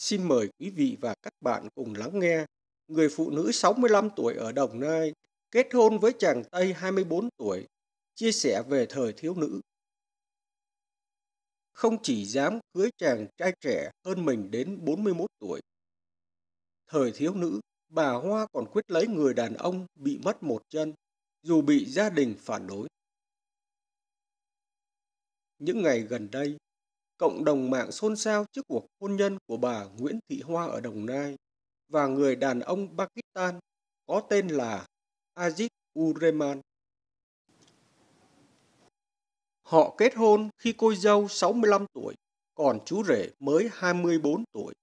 Xin mời quý vị và các bạn cùng lắng nghe người phụ nữ 65 tuổi ở Đồng Nai kết hôn với chàng Tây 24 tuổi, chia sẻ về thời thiếu nữ. Không chỉ dám cưới chàng trai trẻ hơn mình đến 41 tuổi. Thời thiếu nữ, bà Hoa còn quyết lấy người đàn ông bị mất một chân, dù bị gia đình phản đối. Những ngày gần đây, cộng đồng mạng xôn xao trước cuộc hôn nhân của bà Nguyễn Thị Hoa ở Đồng Nai và người đàn ông Pakistan có tên là Aziz Ureman. Họ kết hôn khi cô dâu 65 tuổi, còn chú rể mới 24 tuổi.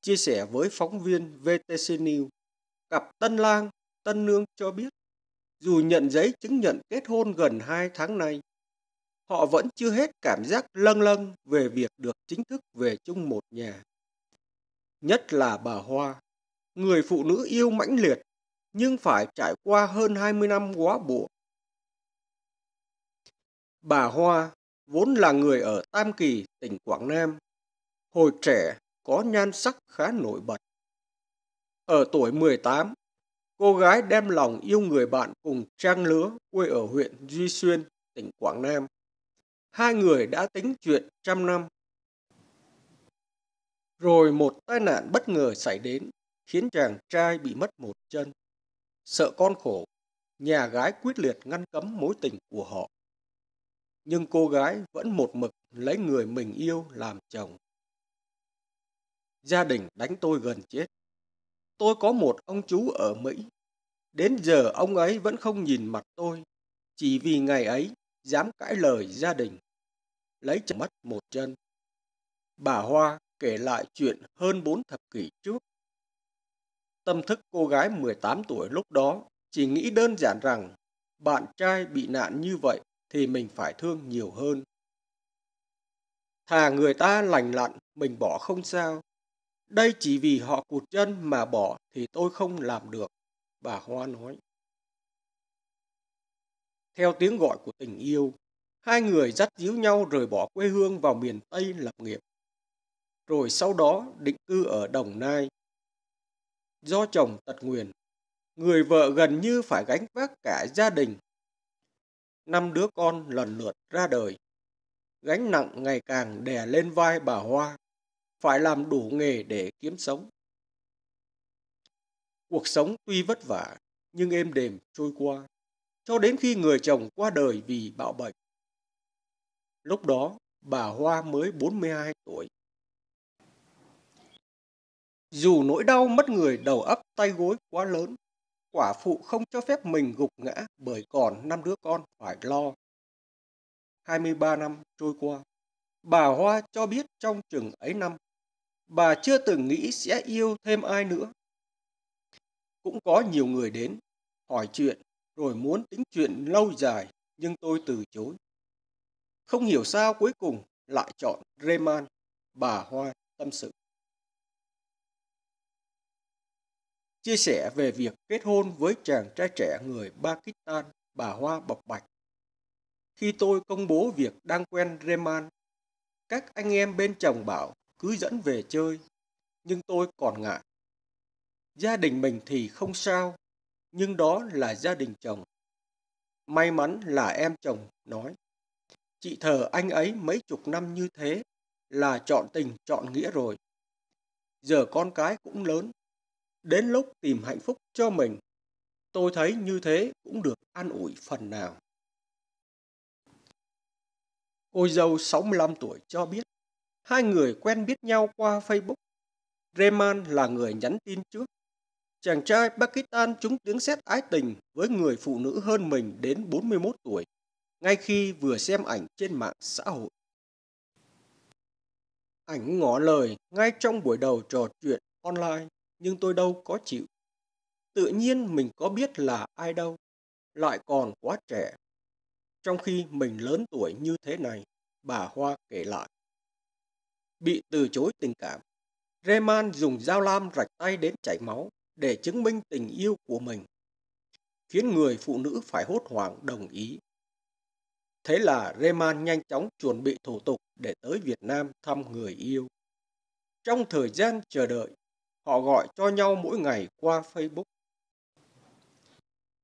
Chia sẻ với phóng viên VTC News, cặp tân lang, tân nương cho biết, dù nhận giấy chứng nhận kết hôn gần 2 tháng nay, họ vẫn chưa hết cảm giác lâng lâng về việc được chính thức về chung một nhà. Nhất là bà Hoa, người phụ nữ yêu mãnh liệt, nhưng phải trải qua hơn 20 năm quá bộ. Bà Hoa vốn là người ở Tam Kỳ, tỉnh Quảng Nam. Hồi trẻ có nhan sắc khá nổi bật. Ở tuổi 18, cô gái đem lòng yêu người bạn cùng trang lứa quê ở huyện Duy Xuyên, tỉnh Quảng Nam hai người đã tính chuyện trăm năm. Rồi một tai nạn bất ngờ xảy đến, khiến chàng trai bị mất một chân. Sợ con khổ, nhà gái quyết liệt ngăn cấm mối tình của họ. Nhưng cô gái vẫn một mực lấy người mình yêu làm chồng. Gia đình đánh tôi gần chết. Tôi có một ông chú ở Mỹ. Đến giờ ông ấy vẫn không nhìn mặt tôi, chỉ vì ngày ấy dám cãi lời gia đình, lấy chẳng mất một chân. Bà Hoa kể lại chuyện hơn bốn thập kỷ trước. Tâm thức cô gái 18 tuổi lúc đó chỉ nghĩ đơn giản rằng bạn trai bị nạn như vậy thì mình phải thương nhiều hơn. Thà người ta lành lặn, mình bỏ không sao. Đây chỉ vì họ cụt chân mà bỏ thì tôi không làm được, bà Hoa nói theo tiếng gọi của tình yêu, hai người dắt díu nhau rời bỏ quê hương vào miền Tây lập nghiệp. Rồi sau đó định cư ở Đồng Nai. Do chồng tật nguyền, người vợ gần như phải gánh vác cả gia đình. Năm đứa con lần lượt ra đời. Gánh nặng ngày càng đè lên vai bà Hoa, phải làm đủ nghề để kiếm sống. Cuộc sống tuy vất vả, nhưng êm đềm trôi qua cho đến khi người chồng qua đời vì bạo bệnh. Lúc đó, bà Hoa mới 42 tuổi. Dù nỗi đau mất người đầu ấp tay gối quá lớn, quả phụ không cho phép mình gục ngã bởi còn năm đứa con phải lo. 23 năm trôi qua, bà Hoa cho biết trong chừng ấy năm, bà chưa từng nghĩ sẽ yêu thêm ai nữa. Cũng có nhiều người đến, hỏi chuyện rồi muốn tính chuyện lâu dài nhưng tôi từ chối. Không hiểu sao cuối cùng lại chọn Reman, bà Hoa tâm sự. Chia sẻ về việc kết hôn với chàng trai trẻ người Pakistan, bà Hoa bộc bạch. Khi tôi công bố việc đang quen Reman, các anh em bên chồng bảo cứ dẫn về chơi, nhưng tôi còn ngại. Gia đình mình thì không sao, nhưng đó là gia đình chồng. May mắn là em chồng nói. Chị thờ anh ấy mấy chục năm như thế là chọn tình chọn nghĩa rồi. Giờ con cái cũng lớn. Đến lúc tìm hạnh phúc cho mình, tôi thấy như thế cũng được an ủi phần nào. Cô dâu 65 tuổi cho biết, hai người quen biết nhau qua Facebook. Reman là người nhắn tin trước Chàng trai Pakistan trúng tiếng sét ái tình với người phụ nữ hơn mình đến 41 tuổi, ngay khi vừa xem ảnh trên mạng xã hội. Ảnh ngỏ lời ngay trong buổi đầu trò chuyện online, nhưng tôi đâu có chịu. Tự nhiên mình có biết là ai đâu, lại còn quá trẻ. Trong khi mình lớn tuổi như thế này, bà Hoa kể lại. Bị từ chối tình cảm, Reman dùng dao lam rạch tay đến chảy máu để chứng minh tình yêu của mình, khiến người phụ nữ phải hốt hoảng đồng ý. Thế là Reman nhanh chóng chuẩn bị thủ tục để tới Việt Nam thăm người yêu. Trong thời gian chờ đợi, họ gọi cho nhau mỗi ngày qua Facebook.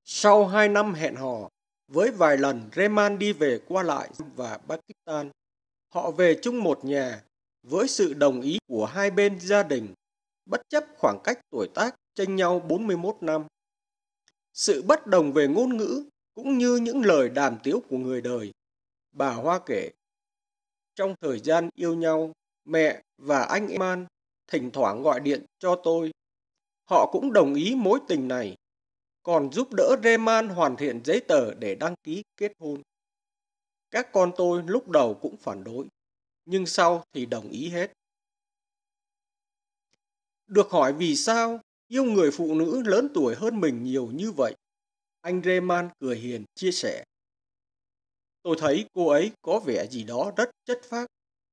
Sau hai năm hẹn hò, với vài lần Reman đi về qua lại và Pakistan, họ về chung một nhà với sự đồng ý của hai bên gia đình, bất chấp khoảng cách tuổi tác tranh nhau 41 năm. Sự bất đồng về ngôn ngữ cũng như những lời đàm tiếu của người đời, bà Hoa kể. Trong thời gian yêu nhau, mẹ và anh Eman thỉnh thoảng gọi điện cho tôi. Họ cũng đồng ý mối tình này, còn giúp đỡ Reman hoàn thiện giấy tờ để đăng ký kết hôn. Các con tôi lúc đầu cũng phản đối, nhưng sau thì đồng ý hết. Được hỏi vì sao, Yêu người phụ nữ lớn tuổi hơn mình nhiều như vậy. Anh Reman cười hiền chia sẻ. Tôi thấy cô ấy có vẻ gì đó rất chất phác,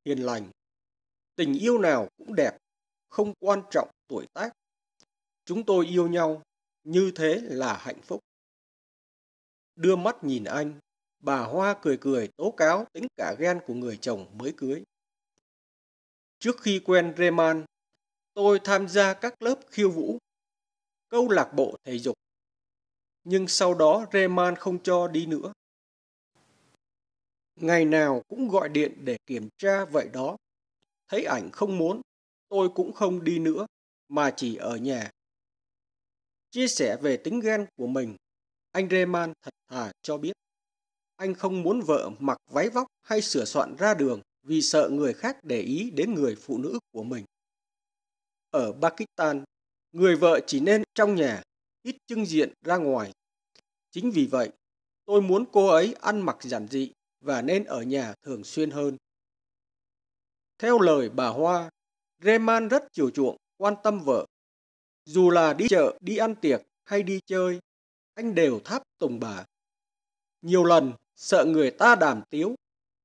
hiền lành. Tình yêu nào cũng đẹp, không quan trọng tuổi tác. Chúng tôi yêu nhau, như thế là hạnh phúc. Đưa mắt nhìn anh, bà Hoa cười cười tố cáo tính cả ghen của người chồng mới cưới. Trước khi quen Reman, tôi tham gia các lớp khiêu vũ, câu lạc bộ thể dục. Nhưng sau đó Reman không cho đi nữa. Ngày nào cũng gọi điện để kiểm tra vậy đó. Thấy ảnh không muốn, tôi cũng không đi nữa, mà chỉ ở nhà. Chia sẻ về tính ghen của mình, anh Reman thật thà cho biết. Anh không muốn vợ mặc váy vóc hay sửa soạn ra đường vì sợ người khác để ý đến người phụ nữ của mình. Ở Pakistan, người vợ chỉ nên trong nhà, ít trưng diện ra ngoài. Chính vì vậy, tôi muốn cô ấy ăn mặc giản dị và nên ở nhà thường xuyên hơn. Theo lời bà Hoa, Reman rất chiều chuộng, quan tâm vợ. Dù là đi chợ, đi ăn tiệc hay đi chơi, anh đều tháp tùng bà. Nhiều lần, sợ người ta đàm tiếu,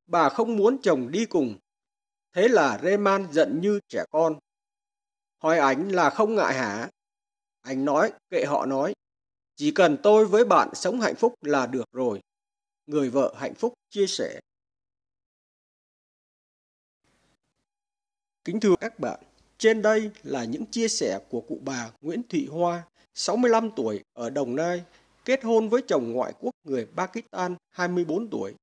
bà không muốn chồng đi cùng. Thế là Reman giận như trẻ con. Hỏi ánh là không ngại hả? Anh nói, kệ họ nói. Chỉ cần tôi với bạn sống hạnh phúc là được rồi. Người vợ hạnh phúc chia sẻ. Kính thưa các bạn, trên đây là những chia sẻ của cụ bà Nguyễn Thị Hoa, 65 tuổi ở Đồng Nai, kết hôn với chồng ngoại quốc người Pakistan 24 tuổi,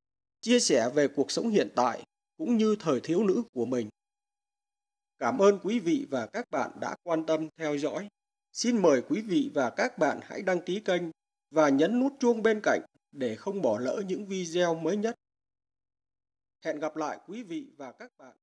chia sẻ về cuộc sống hiện tại cũng như thời thiếu nữ của mình. Cảm ơn quý vị và các bạn đã quan tâm theo dõi. Xin mời quý vị và các bạn hãy đăng ký kênh và nhấn nút chuông bên cạnh để không bỏ lỡ những video mới nhất. Hẹn gặp lại quý vị và các bạn.